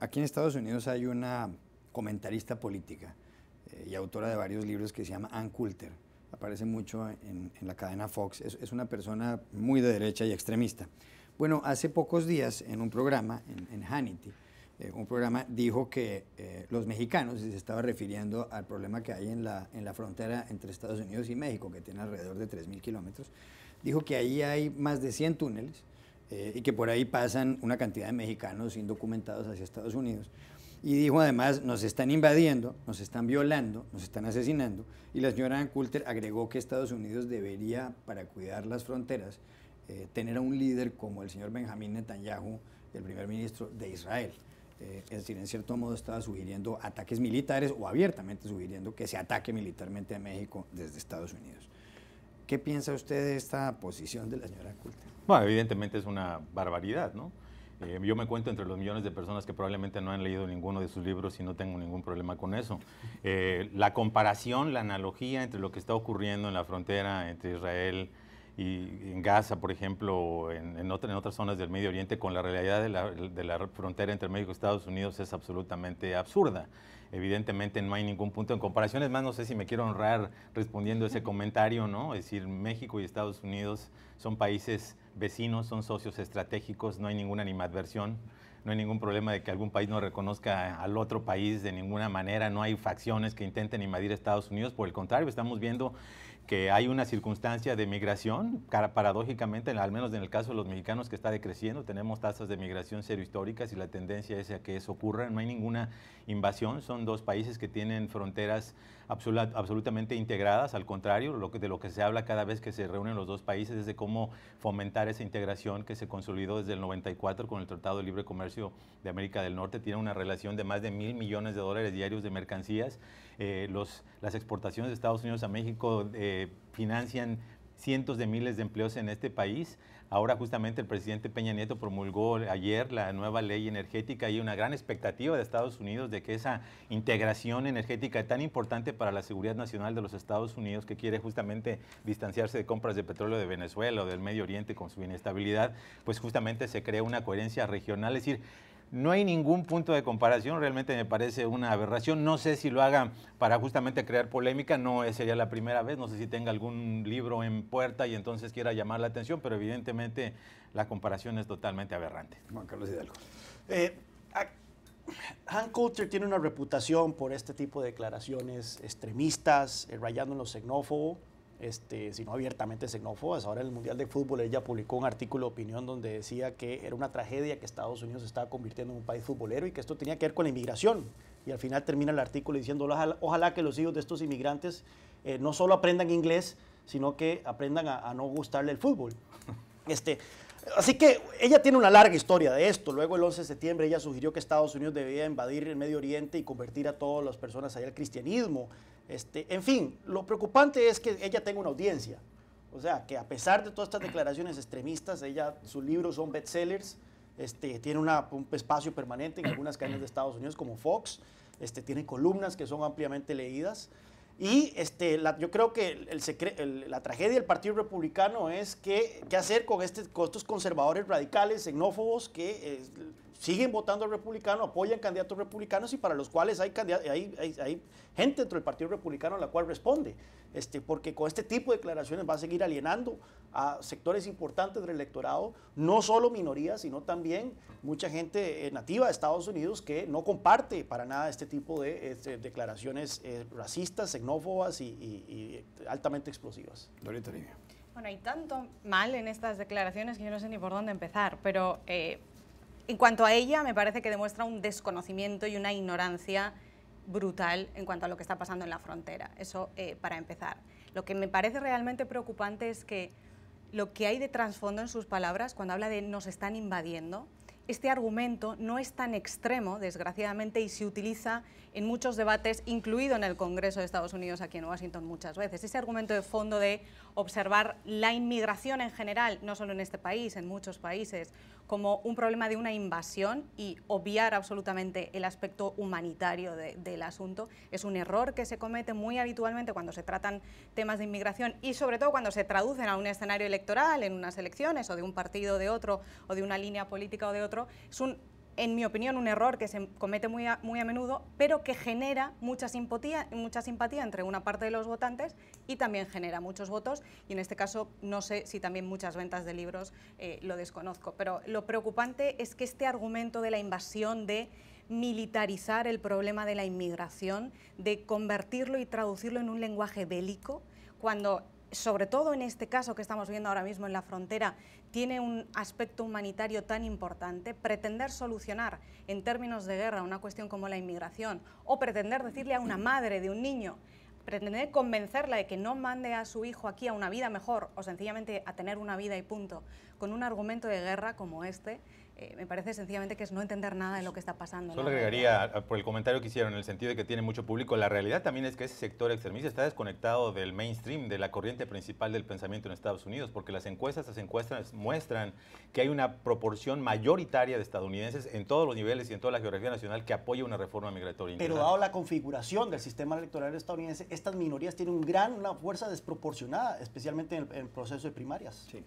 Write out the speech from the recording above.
Aquí en Estados Unidos hay una comentarista política eh, y autora de varios libros que se llama Ann Coulter. Aparece mucho en, la cadena Fox. Es, una persona muy de derecha y extremista. Bueno, hace pocos días en un programa, en, Hannity, eh, un programa dijo que eh, los mexicanos, y se estaba refiriendo al problema que hay en la, en la frontera entre Estados Unidos y México, que tiene alrededor de 3.000 kilómetros, dijo que ahí hay más de 100 túneles eh, y que por ahí pasan una cantidad de mexicanos indocumentados hacia Estados Unidos. Y dijo además, nos están invadiendo, nos están violando, nos están asesinando. Y la señora Ann Coulter agregó que Estados Unidos debería, para cuidar las fronteras, eh, tener a un líder como el señor Benjamín Netanyahu, el primer ministro de Israel. Eh, es decir, en cierto modo estaba sugiriendo ataques militares o abiertamente sugiriendo que se ataque militarmente a México desde Estados Unidos. ¿Qué piensa usted de esta posición de la señora Culta? Bueno, evidentemente es una barbaridad, ¿no? Eh, yo me cuento entre los millones de personas que probablemente no han leído ninguno de sus libros y no tengo ningún problema con eso. Eh, la comparación, la analogía entre lo que está ocurriendo en la frontera entre Israel y y en Gaza, por ejemplo, en, en, en, otras zonas del Medio Oriente, con la realidad de la, de la, frontera entre México y Estados Unidos es absolutamente absurda. Evidentemente no hay ningún punto en comparación. Es más, no sé si me quiero honrar respondiendo ese comentario, ¿no? Es decir, México y Estados Unidos son países vecinos, son socios estratégicos, no hay ninguna animadversión no hay ningún problema de que algún país no reconozca al otro país de ninguna manera, no hay facciones que intenten invadir Estados Unidos, por el contrario, estamos viendo que hay una circunstancia de migración, paradójicamente, al menos en el caso de los mexicanos, que está decreciendo. Tenemos tasas de migración cero históricas y la tendencia es a que eso ocurra. No hay ninguna invasión. Son dos países que tienen fronteras absolutamente integradas. Al contrario, lo que, de lo que se habla cada vez que se reúnen los dos países es de cómo fomentar esa integración que se consolidó desde el 94 con el Tratado de Libre Comercio de América del Norte. Tiene una relación de más de mil millones de dólares diarios de mercancías. Eh, los, las exportaciones de Estados Unidos a México... Eh, financian cientos de miles de empleos en este país. Ahora justamente el presidente Peña Nieto promulgó ayer la nueva ley energética y una gran expectativa de Estados Unidos de que esa integración energética tan importante para la seguridad nacional de los Estados Unidos, que quiere justamente distanciarse de compras de petróleo de Venezuela o del Medio Oriente con su inestabilidad, pues justamente se crea una coherencia regional. Es decir, no hay ningún punto de comparación, realmente me parece una aberración. No sé si lo haga para justamente crear polémica, no sería la primera vez, no sé si tenga algún libro en puerta y entonces quiera llamar la atención, pero evidentemente la comparación es totalmente aberrante. Juan Carlos Hidalgo. Eh, Han Coulter tiene una reputación por este tipo de declaraciones extremistas, eh, rayando en los xenófobo este, sino abiertamente xenófobas. Ahora en el Mundial de Fútbol ella publicó un artículo de opinión donde decía que era una tragedia que Estados Unidos se estaba convirtiendo en un país futbolero y que esto tenía que ver con la inmigración. Y al final termina el artículo diciendo, ojalá, que los hijos de estos inmigrantes eh, no solo aprendan inglés, sino que aprendan a, no gustarle el fútbol. Este, Así que ella tiene una larga historia de esto. Luego el 11 de septiembre ella sugirió que Estados Unidos debía invadir el Medio Oriente y convertir a todas las personas allá al cristianismo. Este, en fin, lo preocupante es que ella tenga una audiencia. O sea, que a pesar de todas estas declaraciones extremistas, ella, sus libros son bestsellers, este, tiene un espacio permanente en algunas cadenas de Estados Unidos como Fox, este, tiene columnas que son ampliamente leídas. Y este, yo creo que la tragedia del Partido Republicano es que, qué hacer con, estos conservadores radicales, xenófobos, que eh, siguen votando republicano, apoyan candidatos republicanos y para los cuales hay, hay, gente dentro del Partido Republicano a la cual responde. Este, porque con este tipo de declaraciones va a seguir alienando a sectores importantes del electorado, no solo minorías, sino también mucha gente eh, nativa de Estados Unidos que no comparte para nada este tipo de este, declaraciones eh, racistas, xenófobas y, altamente explosivas. Dorita Bueno, hay tanto mal en estas declaraciones que yo no sé ni por dónde empezar, pero... Eh, en cuanto a ella, me parece que demuestra un desconocimiento y una ignorancia brutal en cuanto a lo que está pasando en la frontera. Eso eh, para empezar. Lo que me parece realmente preocupante es que lo que hay de trasfondo en sus palabras, cuando habla de nos están invadiendo, este argumento no es tan extremo, desgraciadamente, y se utiliza en muchos debates, incluido en el Congreso de Estados Unidos aquí en Washington muchas veces. Ese argumento de fondo de, observar la inmigración en general, no solo en este país, en muchos países, como un problema de una invasión y obviar absolutamente el aspecto humanitario del asunto. Es un error que se comete muy habitualmente cuando se tratan temas de inmigración y sobre todo cuando se traducen a un escenario electoral, en unas elecciones o de un partido o de otro o de una línea política o de otro. Es un en mi opinión, un error que se comete muy a, muy a menudo, pero que genera mucha simpatía, entre una parte de los votantes y también genera muchos votos. Y en este caso, no sé si también muchas ventas de libros, eh, lo desconozco. Pero lo preocupante es que este argumento de la invasión, de militarizar el problema de la inmigración, de convertirlo y traducirlo en un lenguaje bélico, cuando sobre todo en este caso que estamos viendo ahora mismo en la frontera, tiene un aspecto humanitario tan importante, pretender solucionar en términos de guerra una cuestión como la inmigración o pretender decirle a una madre de un niño, pretender convencerla de que no mande a su hijo aquí a una vida mejor o sencillamente a tener una vida y punto, con un argumento de guerra como este, eh, me parece sencillamente que es no entender nada de lo que está pasando. Solo agregaría, ah, por el comentario que hicieron, en el sentido de que tiene mucho público, la realidad también es que ese sector extremista está desconectado del mainstream, de la corriente principal del pensamiento en Estados Unidos, porque las encuestas, las encuestas muestran que hay una proporción mayoritaria de estadounidenses en todos los niveles y en toda la geografía nacional que apoya una reforma migratoria. Pero dado la configuración del sistema electoral estadounidense, estas minorías tienen un gran, una fuerza desproporcionada, especialmente en en el proceso de primarias. Sí.